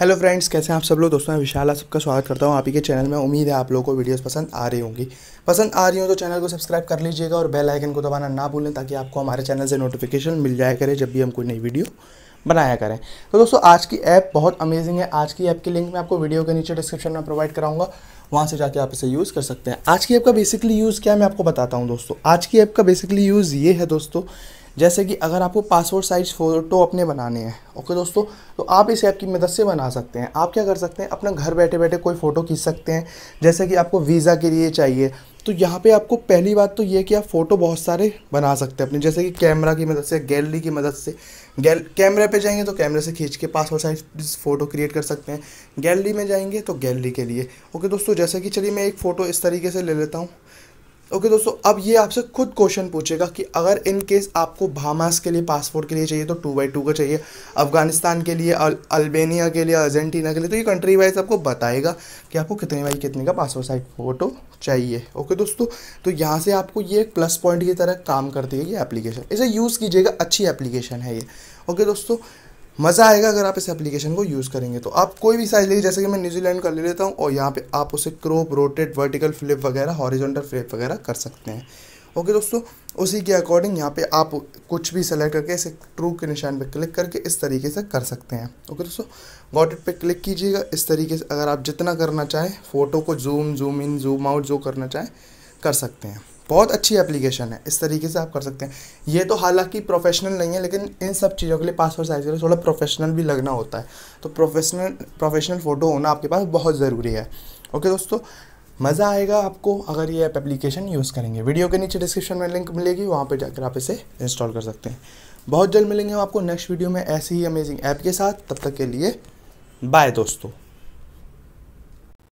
hello friends कैसे हैं आप सब लोग दोस्तों मैं विशाल आप सबका स्वागत करता हूं आप ही के चैनल में उम्मीद है आप लोगों को वीडियोस पसंद आ रही होंगी पसंद आ रही हो तो चैनल को सब्सक्राइब कर लीजिएगा और बेल आइकन को दबाना ना भूलें ताकि आपको हमारे चैनल से नोटिफिकेशन मिल जाए करे जब भी हम कोई नई वीडियो बनाया करें तो दोस्तों आज की ऐप बहुत अमेजिंग है आज की ऐप की लिंक मैं आपको वीडियो के नीचे डिस्क्रिप्शन में प्रोवाइड कराऊंगा वहाँ से जाके आप इसे यूज़ कर सकते हैं आज की ऐप का बेसिकली यूज़ क्या है मैं आपको बताता हूँ दोस्तों आज की ऐप का बेसिकली यूज़ ये है दोस्तों जैसे कि अगर आपको पासपोर्ट साइज़ फ़ोटो अपने बनाने हैं ओके दोस्तों तो आप इस ऐप की मदद से बना सकते हैं आप क्या कर सकते हैं अपना घर बैठे बैठे कोई फ़ोटो खींच सकते हैं जैसे कि आपको वीज़ा के लिए चाहिए तो यहाँ पे आपको पहली बात तो ये कि आप फ़ोटो बहुत सारे बना सकते हैं अपने जैसे कि कैमरा की मदद से गैलरी की मदद से गैल कैमरे पे जाएंगे तो कैमरे से खींच के पासपोर्ट साइज फ़ोटो क्रिएट कर सकते हैं गैलरी में जाएंगे तो गैलरी के लिए ओके दोस्तों जैसे कि चलिए मैं एक फ़ोटो इस तरीके से ले लेता हूँ ओके okay, दोस्तों अब ये आपसे खुद क्वेश्चन पूछेगा कि अगर इन केस आपको भामास के लिए पासपोर्ट के लिए चाहिए तो टू बाई टू का चाहिए अफगानिस्तान के लिए अल्बेनिया के लिए अर्जेंटीना के लिए तो ये कंट्री वाइज आपको बताएगा कि आपको कितने बाई कितने का पासपोर्ट साइज फोटो चाहिए ओके okay, दोस्तों तो यहाँ से आपको ये एक प्लस पॉइंट की तरह काम करती है ये एप्लीकेशन इसे यूज़ कीजिएगा अच्छी एप्लीकेशन है ये ओके okay, दोस्तों मज़ा आएगा अगर आप इस एप्लीकेशन को यूज़ करेंगे तो आप कोई भी साइज़ लीजिए जैसे कि मैं न्यूजीलैंड का ले लेता हूँ और यहाँ पे आप उसे क्रोप रोटेट वर्टिकल फ्लिप वगैरह हॉरिजॉन्टल फ्लिप वगैरह कर सकते हैं ओके दोस्तों उसी के अकॉर्डिंग यहाँ पे आप कुछ भी सेलेक्ट करके इसे ट्रू के निशान पे क्लिक करके इस तरीके से कर सकते हैं ओके दोस्तों वॉट इट पे क्लिक कीजिएगा इस तरीके से अगर आप जितना करना चाहें फ़ोटो को zoom zoom in zoom out जो करना चाहें कर सकते हैं बहुत अच्छी एप्लीकेशन है इस तरीके से आप कर सकते हैं ये तो हालांकि प्रोफेशनल नहीं है लेकिन इन सब चीज़ों के लिए पासवर्ड साइज़ के लिए थोड़ा प्रोफेशनल भी लगना होता है तो प्रोफेशनल प्रोफेशनल फ़ोटो होना आपके पास बहुत ज़रूरी है ओके दोस्तों मज़ा आएगा आपको अगर ये ऐप एप्लीकेशन यूज़ करेंगे वीडियो के नीचे डिस्क्रिप्शन में लिंक मिलेगी वहाँ पर जाकर आप इसे इंस्टॉल कर सकते हैं बहुत जल्द मिलेंगे हम आपको नेक्स्ट वीडियो में ऐसी ही अमेजिंग ऐप के साथ तब तक के लिए बाय दोस्तों